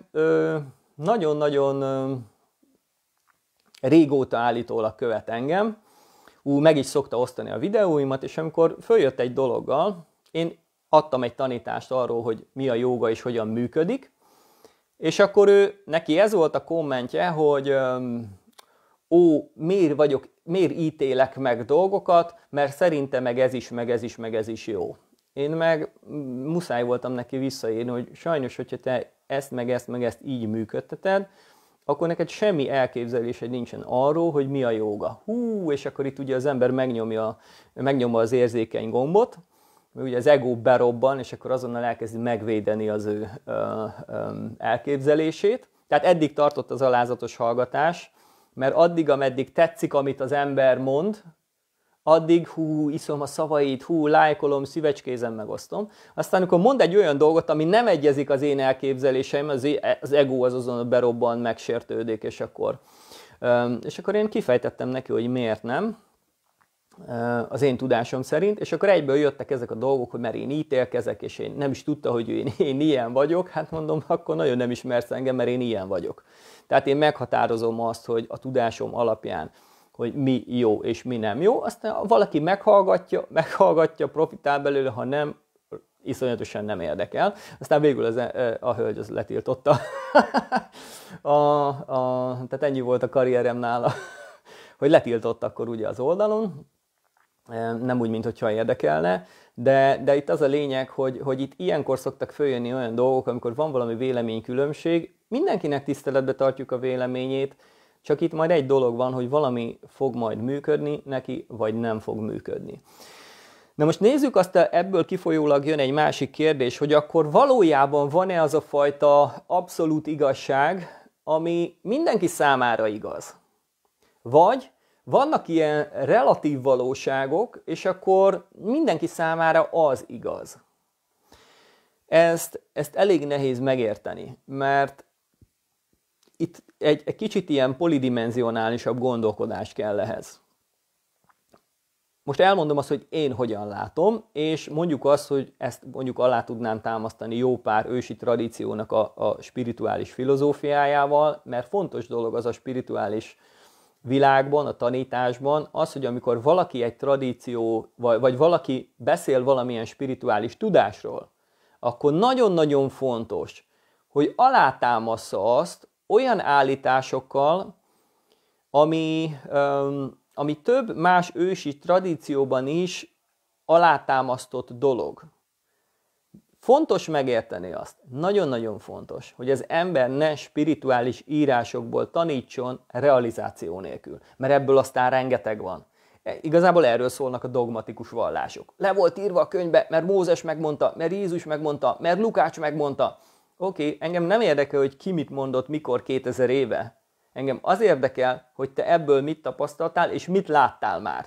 nagyon-nagyon régóta állítólag követ engem, ú, meg is szokta osztani a videóimat, és amikor följött egy dologgal, én adtam egy tanítást arról, hogy mi a joga és hogyan működik, és akkor ő, neki ez volt a kommentje, hogy ó, miért vagyok, miért ítélek meg dolgokat, mert szerintem meg ez is, meg ez is, meg ez is jó. Én meg muszáj voltam neki visszaírni, hogy sajnos, hogyha te ezt, meg ezt, meg ezt így működteted, akkor neked semmi elképzelésed nincsen arról, hogy mi a joga. Hú, és akkor itt ugye az ember megnyomja, megnyomja az érzékeny gombot, ami ugye az ego berobban, és akkor azonnal elkezdi megvédeni az ő elképzelését. Tehát eddig tartott az alázatos hallgatás, mert addig, ameddig tetszik, amit az ember mond, addig hú, iszom a szavait, hú, lájkolom, szívecskézem, megosztom. Aztán, amikor mond egy olyan dolgot, ami nem egyezik az én elképzeléseim, az, az ego az azon berobban, megsértődik, és akkor, és akkor én kifejtettem neki, hogy miért nem, az én tudásom szerint, és akkor egyből jöttek ezek a dolgok, hogy mert én ítélkezek, és én nem is tudta, hogy én, (laughs) én ilyen vagyok, hát mondom, akkor nagyon nem ismersz engem, mert én ilyen vagyok. Tehát én meghatározom azt, hogy a tudásom alapján, hogy mi jó és mi nem jó, aztán valaki meghallgatja, meghallgatja, profitál belőle, ha nem, iszonyatosan nem érdekel. Aztán végül az, a hölgy az letiltotta. (laughs) a, a, tehát ennyi volt a karrierem nála, (laughs) hogy letiltott akkor ugye az oldalon, nem úgy, mint hogyha érdekelne, de, de itt az a lényeg, hogy, hogy itt ilyenkor szoktak följönni olyan dolgok, amikor van valami véleménykülönbség, mindenkinek tiszteletbe tartjuk a véleményét, csak itt majd egy dolog van, hogy valami fog majd működni neki, vagy nem fog működni. Na most nézzük azt, ebből kifolyólag jön egy másik kérdés, hogy akkor valójában van-e az a fajta abszolút igazság, ami mindenki számára igaz? Vagy vannak ilyen relatív valóságok, és akkor mindenki számára az igaz. Ezt, ezt elég nehéz megérteni, mert itt egy, egy kicsit ilyen polidimenzionálisabb gondolkodás kell ehhez. Most elmondom azt, hogy én hogyan látom, és mondjuk azt, hogy ezt mondjuk alá tudnám támasztani jó pár ősi tradíciónak a, a spirituális filozófiájával, mert fontos dolog az a spirituális világban, a tanításban az, hogy amikor valaki egy tradíció, vagy, vagy valaki beszél valamilyen spirituális tudásról, akkor nagyon-nagyon fontos, hogy alátámasza azt olyan állításokkal, ami, um, ami több más ősi tradícióban is alátámasztott dolog. Fontos megérteni azt, nagyon-nagyon fontos, hogy az ember ne spirituális írásokból tanítson realizáció nélkül, mert ebből aztán rengeteg van. E, igazából erről szólnak a dogmatikus vallások. Le volt írva a könyvbe, mert Mózes megmondta, mert Jézus megmondta, mert Lukács megmondta. Oké, okay, engem nem érdekel, hogy ki mit mondott, mikor 2000 éve. Engem az érdekel, hogy te ebből mit tapasztaltál, és mit láttál már.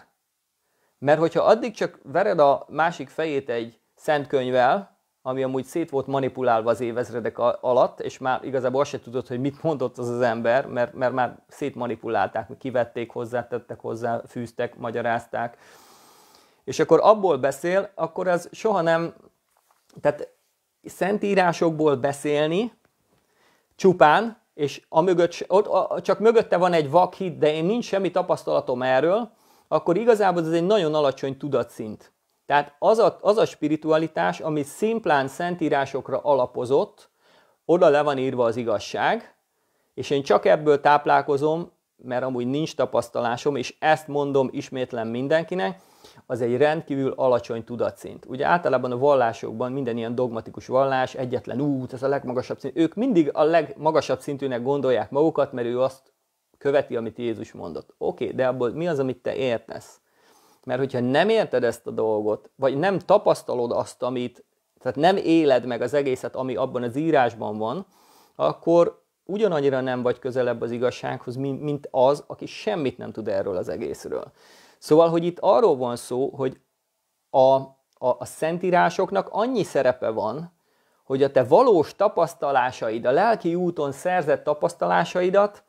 Mert hogyha addig csak vered a másik fejét egy szent könyvvel, ami amúgy szét volt manipulálva az évezredek alatt, és már igazából azt se tudod, hogy mit mondott az az ember, mert, mert már manipulálták, kivették hozzá, tettek hozzá, fűztek, magyarázták. És akkor abból beszél, akkor ez soha nem, tehát szentírásokból beszélni csupán, és a mögött, ott, csak mögötte van egy vakhit, de én nincs semmi tapasztalatom erről, akkor igazából ez egy nagyon alacsony tudatszint. Tehát az a, az a spiritualitás, ami szimplán szentírásokra alapozott, oda le van írva az igazság, és én csak ebből táplálkozom, mert amúgy nincs tapasztalásom, és ezt mondom ismétlen mindenkinek, az egy rendkívül alacsony tudatszint. Ugye általában a vallásokban minden ilyen dogmatikus vallás, egyetlen út, ez a legmagasabb szint. Ők mindig a legmagasabb szintűnek gondolják magukat, mert ő azt követi, amit Jézus mondott. Oké, okay, de abból mi az, amit te értesz? Mert hogyha nem érted ezt a dolgot, vagy nem tapasztalod azt, amit, tehát nem éled meg az egészet, ami abban az írásban van, akkor ugyanannyira nem vagy közelebb az igazsághoz, mint az, aki semmit nem tud erről az egészről. Szóval, hogy itt arról van szó, hogy a, a, a szentírásoknak annyi szerepe van, hogy a te valós tapasztalásaid, a lelki úton szerzett tapasztalásaidat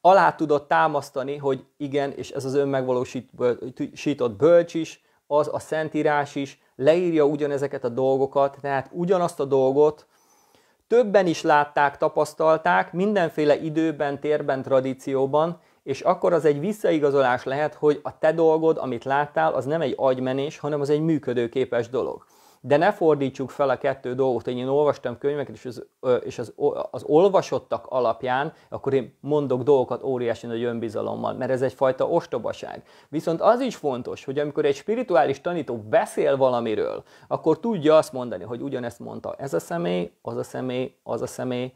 alá tudod támasztani, hogy igen, és ez az önmegvalósított bölcs is, az a szentírás is, leírja ugyanezeket a dolgokat, tehát ugyanazt a dolgot többen is látták, tapasztalták, mindenféle időben, térben, tradícióban, és akkor az egy visszaigazolás lehet, hogy a te dolgod, amit láttál, az nem egy agymenés, hanem az egy működőképes dolog de ne fordítsuk fel a kettő dolgot, hogy én olvastam könyveket, és az, és az, az olvasottak alapján, akkor én mondok dolgokat óriási nagy önbizalommal, mert ez egyfajta ostobaság. Viszont az is fontos, hogy amikor egy spirituális tanító beszél valamiről, akkor tudja azt mondani, hogy ugyanezt mondta ez a személy, az a személy, az a személy,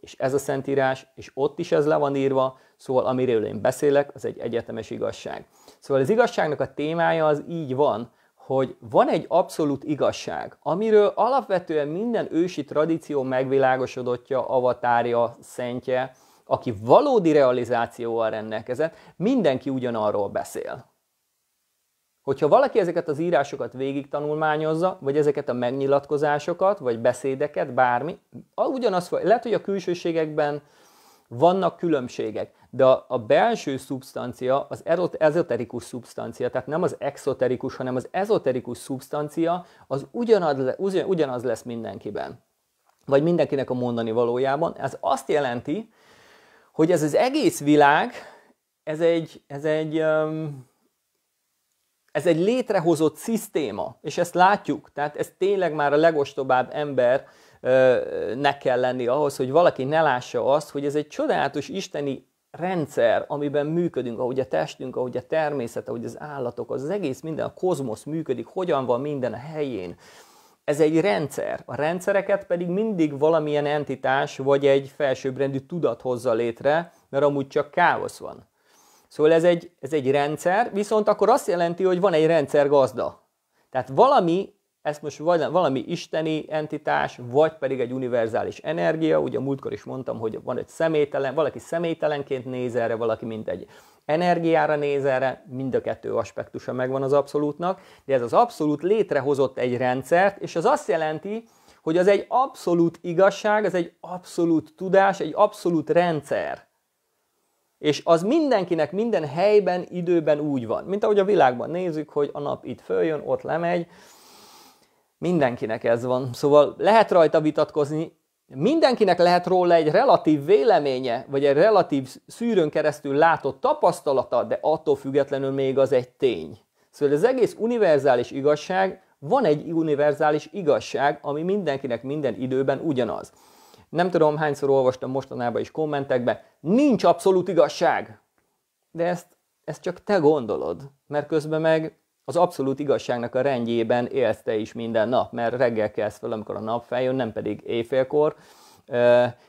és ez a szentírás, és ott is ez le van írva, szóval amiről én beszélek, az egy egyetemes igazság. Szóval az igazságnak a témája az így van, hogy van egy abszolút igazság, amiről alapvetően minden ősi tradíció megvilágosodottja, avatárja, szentje, aki valódi realizációval rendelkezett, mindenki ugyanarról beszél. Hogyha valaki ezeket az írásokat végig tanulmányozza, vagy ezeket a megnyilatkozásokat, vagy beszédeket, bármi, ugyanaz, lehet, hogy a külsőségekben vannak különbségek, de a, belső szubstancia, az ezoterikus szubstancia, tehát nem az exoterikus, hanem az ezoterikus szubstancia, az ugyanaz, ugyanaz lesz mindenkiben. Vagy mindenkinek a mondani valójában. Ez azt jelenti, hogy ez az egész világ, ez egy, ez egy, ez egy létrehozott szisztéma, és ezt látjuk. Tehát ez tényleg már a legostobább ember, nek kell lenni ahhoz, hogy valaki ne lássa azt, hogy ez egy csodálatos isteni rendszer, amiben működünk, ahogy a testünk, ahogy a természet, ahogy az állatok, az, az egész minden, a kozmosz működik, hogyan van minden a helyén. Ez egy rendszer. A rendszereket pedig mindig valamilyen entitás vagy egy felsőbbrendű tudat hozza létre, mert amúgy csak káosz van. Szóval ez egy, ez egy rendszer, viszont akkor azt jelenti, hogy van egy rendszergazda. Tehát valami ezt most valami isteni entitás, vagy pedig egy univerzális energia, ugye múltkor is mondtam, hogy van egy személytelen, valaki személytelenként néz erre, valaki mint egy energiára néz erre, mind a kettő aspektusa megvan az abszolútnak, de ez az abszolút létrehozott egy rendszert, és az azt jelenti, hogy az egy abszolút igazság, az egy abszolút tudás, egy abszolút rendszer. És az mindenkinek minden helyben, időben úgy van. Mint ahogy a világban nézzük, hogy a nap itt följön, ott lemegy, Mindenkinek ez van. Szóval lehet rajta vitatkozni, mindenkinek lehet róla egy relatív véleménye, vagy egy relatív szűrőn keresztül látott tapasztalata, de attól függetlenül még az egy tény. Szóval az egész univerzális igazság, van egy univerzális igazság, ami mindenkinek minden időben ugyanaz. Nem tudom, hányszor olvastam mostanában is kommentekbe, nincs abszolút igazság. De ezt, ezt csak te gondolod, mert közben meg az abszolút igazságnak a rendjében élsz te is minden nap, mert reggel kelsz fel, amikor a nap feljön, nem pedig éjfélkor,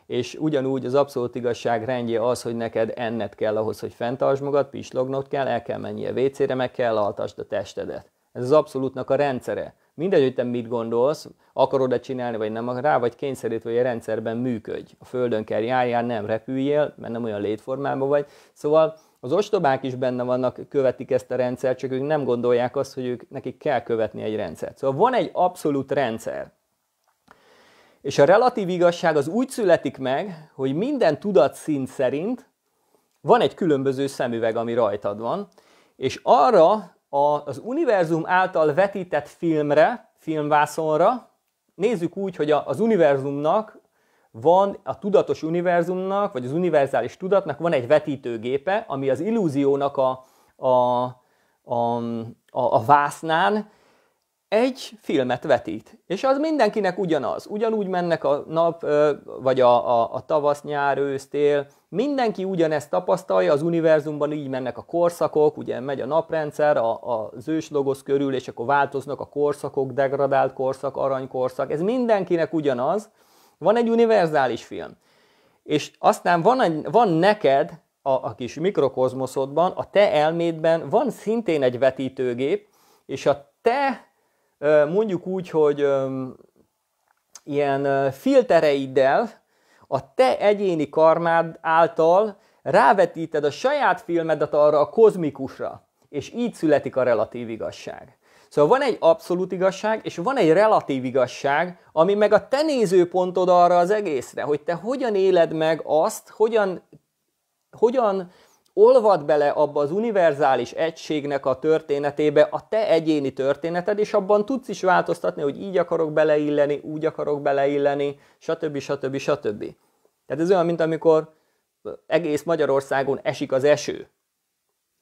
és ugyanúgy az abszolút igazság rendje az, hogy neked enned kell ahhoz, hogy fenntartsd magad, pislognod kell, el kell menni a vécére, meg kell altasd a testedet. Ez az abszolútnak a rendszere. Mindegy, hogy te mit gondolsz, akarod-e csinálni, vagy nem, rá vagy kényszerítve, hogy a rendszerben működj. A földön kell járjál, nem repüljél, mert nem olyan létformában vagy. Szóval az ostobák is benne vannak, követik ezt a rendszert, csak ők nem gondolják azt, hogy ők, nekik kell követni egy rendszert. Szóval van egy abszolút rendszer. És a relatív igazság az úgy születik meg, hogy minden tudatszint szerint van egy különböző szemüveg, ami rajtad van, és arra a, az univerzum által vetített filmre, filmvászonra, nézzük úgy, hogy az univerzumnak van a tudatos univerzumnak, vagy az univerzális tudatnak van egy vetítőgépe, ami az illúziónak a, a, a, a, a vásznán egy filmet vetít. És az mindenkinek ugyanaz. Ugyanúgy mennek a nap, vagy a, a, a tavasz, nyár, ősz, tél. Mindenki ugyanezt tapasztalja, az univerzumban így mennek a korszakok, ugye megy a naprendszer, a, a, az őslogosz körül, és akkor változnak a korszakok, degradált korszak, aranykorszak. Ez mindenkinek ugyanaz. Van egy univerzális film. És aztán van, egy, van neked a, a kis mikrokozmoszodban, a te elmédben van szintén egy vetítőgép, és a te mondjuk úgy, hogy ilyen filtereiddel a te egyéni karmád által rávetíted a saját filmedet arra a kozmikusra, és így születik a relatív igazság. Szóval van egy abszolút igazság, és van egy relatív igazság, ami meg a te nézőpontod arra az egészre, hogy te hogyan éled meg azt, hogyan, hogyan olvad bele abba az univerzális egységnek a történetébe a te egyéni történeted, és abban tudsz is változtatni, hogy így akarok beleilleni, úgy akarok beleilleni, stb. stb. stb. Tehát ez olyan, mint amikor egész Magyarországon esik az eső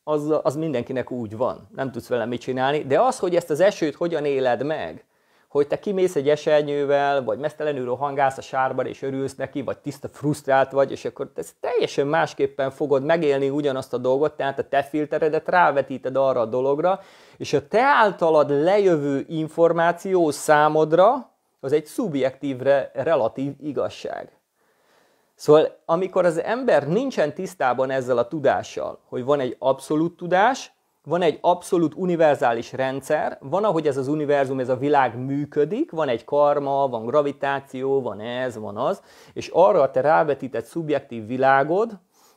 az, az mindenkinek úgy van. Nem tudsz vele mit csinálni. De az, hogy ezt az esőt hogyan éled meg, hogy te kimész egy esernyővel, vagy mesztelenül rohangálsz a sárban, és örülsz neki, vagy tiszta frusztrált vagy, és akkor ez teljesen másképpen fogod megélni ugyanazt a dolgot, tehát a te filteredet rávetíted arra a dologra, és a te általad lejövő információ számodra, az egy szubjektívre relatív igazság. Szóval amikor az ember nincsen tisztában ezzel a tudással, hogy van egy abszolút tudás, van egy abszolút univerzális rendszer, van ahogy ez az univerzum, ez a világ működik, van egy karma, van gravitáció, van ez, van az, és arra a te rávetített szubjektív világod,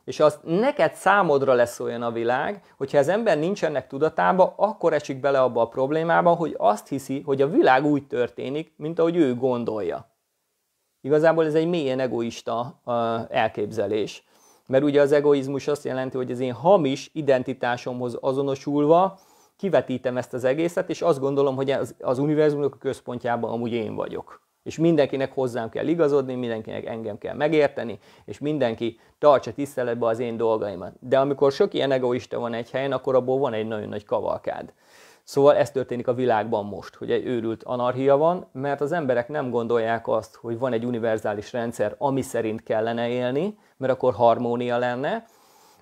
és azt neked számodra lesz olyan a világ, hogyha az ember nincs ennek tudatába, akkor esik bele abba a problémába, hogy azt hiszi, hogy a világ úgy történik, mint ahogy ő gondolja. Igazából ez egy mélyen egoista elképzelés. Mert ugye az egoizmus azt jelenti, hogy az én hamis identitásomhoz azonosulva kivetítem ezt az egészet, és azt gondolom, hogy az, az univerzumok a központjában amúgy én vagyok. És mindenkinek hozzám kell igazodni, mindenkinek engem kell megérteni, és mindenki tartsa tiszteletbe az én dolgaimat. De amikor sok ilyen egoista van egy helyen, akkor abból van egy nagyon nagy kavalkád. Szóval ez történik a világban most, hogy egy őrült anarchia van, mert az emberek nem gondolják azt, hogy van egy univerzális rendszer, ami szerint kellene élni, mert akkor harmónia lenne,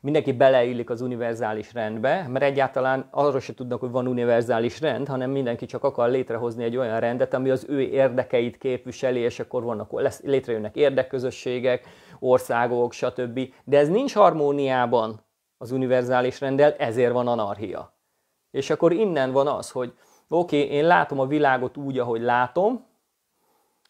mindenki beleillik az univerzális rendbe, mert egyáltalán arról se tudnak, hogy van univerzális rend, hanem mindenki csak akar létrehozni egy olyan rendet, ami az ő érdekeit képviseli, és akkor vannak, lesz, létrejönnek érdekközösségek, országok, stb. De ez nincs harmóniában az univerzális rendel, ezért van anarchia. És akkor innen van az, hogy oké, okay, én látom a világot úgy, ahogy látom,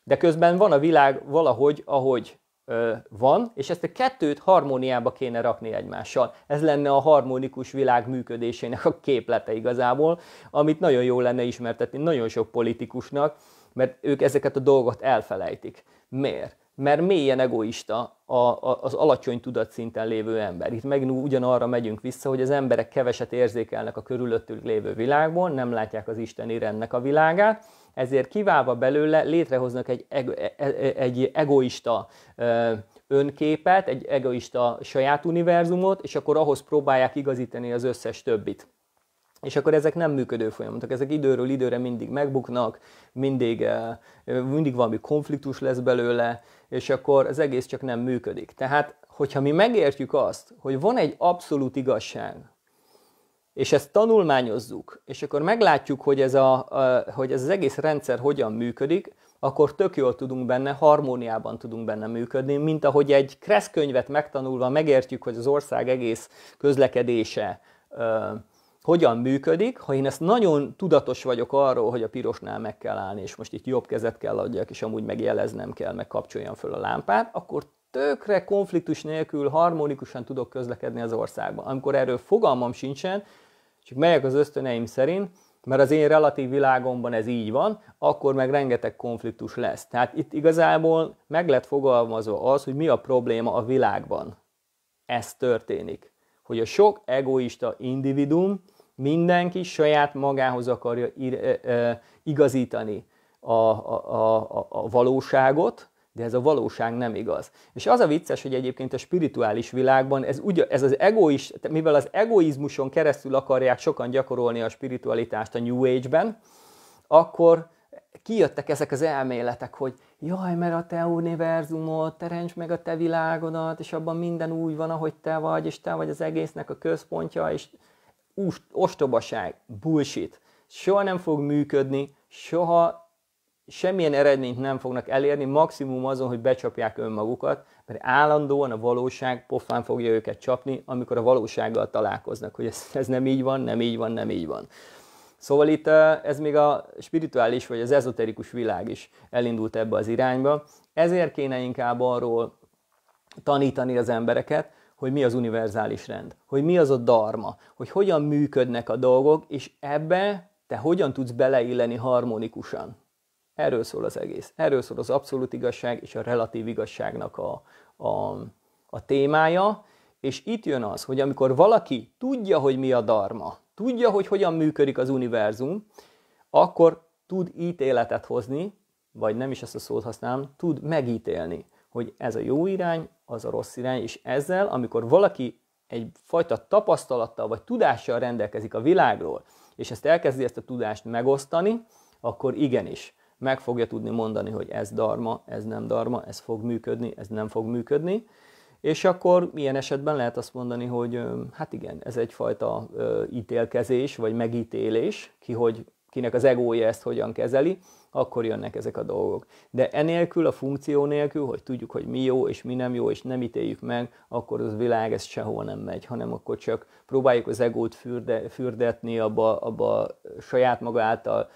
de közben van a világ valahogy, ahogy ö, van, és ezt a kettőt harmóniába kéne rakni egymással. Ez lenne a harmonikus világ működésének a képlete igazából, amit nagyon jó lenne ismertetni nagyon sok politikusnak, mert ők ezeket a dolgot elfelejtik. Miért? mert mélyen egoista a, a, az alacsony tudatszinten lévő ember. Itt meg ugyanarra megyünk vissza, hogy az emberek keveset érzékelnek a körülöttük lévő világból, nem látják az isteni rendnek a világát, ezért kiválva belőle létrehoznak egy, ego, e- e- e- egy egoista önképet, egy egoista saját univerzumot, és akkor ahhoz próbálják igazítani az összes többit. És akkor ezek nem működő folyamatok, ezek időről időre mindig megbuknak, mindig, eh, mindig valami konfliktus lesz belőle, és akkor az egész csak nem működik. Tehát, hogyha mi megértjük azt, hogy van egy abszolút igazság, és ezt tanulmányozzuk, és akkor meglátjuk, hogy ez, a, a, hogy ez az egész rendszer hogyan működik, akkor tök jól tudunk benne, harmóniában tudunk benne működni, mint ahogy egy kresszkönyvet megtanulva megértjük, hogy az ország egész közlekedése hogyan működik, ha én ezt nagyon tudatos vagyok arról, hogy a pirosnál meg kell állni, és most itt jobb kezet kell adjak, és amúgy megjeleznem kell, meg kapcsoljam föl a lámpát, akkor tökre konfliktus nélkül harmonikusan tudok közlekedni az országban. Amikor erről fogalmam sincsen, csak melyek az ösztöneim szerint, mert az én relatív világomban ez így van, akkor meg rengeteg konfliktus lesz. Tehát itt igazából meg lett fogalmazva az, hogy mi a probléma a világban. Ez történik. Hogy a sok egoista individum Mindenki saját magához akarja igazítani a, a, a, a valóságot, de ez a valóság nem igaz. És az a vicces, hogy egyébként a spirituális világban ez, ugye, ez az egois, mivel az egoizmuson keresztül akarják sokan gyakorolni a spiritualitást a New Age-ben, akkor kijöttek ezek az elméletek, hogy jaj, mert a te univerzumot, teremts meg a te világodat, és abban minden úgy van, ahogy te vagy, és te vagy az egésznek a központja, és úst, ostobaság, bullshit. Soha nem fog működni, soha semmilyen eredményt nem fognak elérni, maximum azon, hogy becsapják önmagukat, mert állandóan a valóság pofán fogja őket csapni, amikor a valósággal találkoznak, hogy ez, ez nem így van, nem így van, nem így van. Szóval itt ez még a spirituális vagy az ezoterikus világ is elindult ebbe az irányba. Ezért kéne inkább arról tanítani az embereket, hogy mi az univerzális rend, hogy mi az a darma, hogy hogyan működnek a dolgok, és ebbe te hogyan tudsz beleilleni harmonikusan. Erről szól az egész. Erről szól az abszolút igazság és a relatív igazságnak a, a, a témája. És itt jön az, hogy amikor valaki tudja, hogy mi a darma, tudja, hogy hogyan működik az univerzum, akkor tud ítéletet hozni, vagy nem is ezt a szót használom, tud megítélni, hogy ez a jó irány, az a rossz irány, és ezzel, amikor valaki egyfajta tapasztalattal vagy tudással rendelkezik a világról, és ezt elkezdi ezt a tudást megosztani, akkor igenis meg fogja tudni mondani, hogy ez darma, ez nem darma, ez fog működni, ez nem fog működni, és akkor ilyen esetben lehet azt mondani, hogy hát igen, ez egyfajta ítélkezés, vagy megítélés, ki hogy kinek az egója ezt hogyan kezeli, akkor jönnek ezek a dolgok. De enélkül, a funkció nélkül, hogy tudjuk, hogy mi jó és mi nem jó, és nem ítéljük meg, akkor az világ ez sehol nem megy, hanem akkor csak próbáljuk az egót fürde, fürdetni abba, abba saját maga által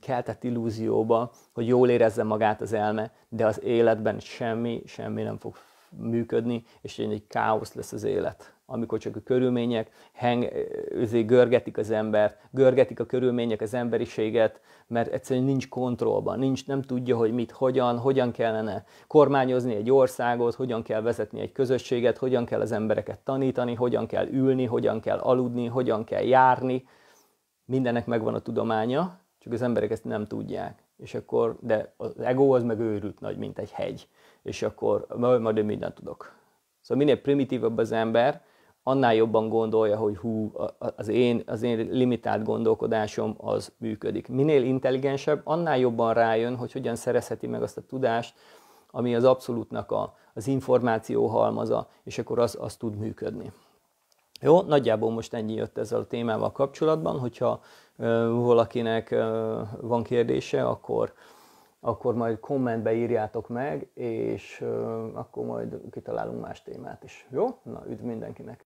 keltett illúzióba, hogy jól érezze magát az elme, de az életben semmi, semmi nem fog működni, és egy káosz lesz az élet amikor csak a körülmények heng, őzé, görgetik az embert, görgetik a körülmények az emberiséget, mert egyszerűen nincs kontrollban, nincs, nem tudja, hogy mit, hogyan, hogyan kellene kormányozni egy országot, hogyan kell vezetni egy közösséget, hogyan kell az embereket tanítani, hogyan kell ülni, hogyan kell aludni, hogyan kell járni. Mindennek megvan a tudománya, csak az emberek ezt nem tudják. És akkor, de az ego az meg őrült nagy, mint egy hegy. És akkor majd én mindent tudok. Szóval minél primitívabb az ember, annál jobban gondolja, hogy hú, az én, az én limitált gondolkodásom az működik. Minél intelligensebb, annál jobban rájön, hogy hogyan szerezheti meg azt a tudást, ami az abszolútnak a, az információ halmaza, és akkor az, az tud működni. Jó, nagyjából most ennyi jött ezzel a témával kapcsolatban, hogyha ö, valakinek ö, van kérdése, akkor, akkor majd kommentbe írjátok meg, és ö, akkor majd kitalálunk más témát is. Jó? Na, üdv mindenkinek!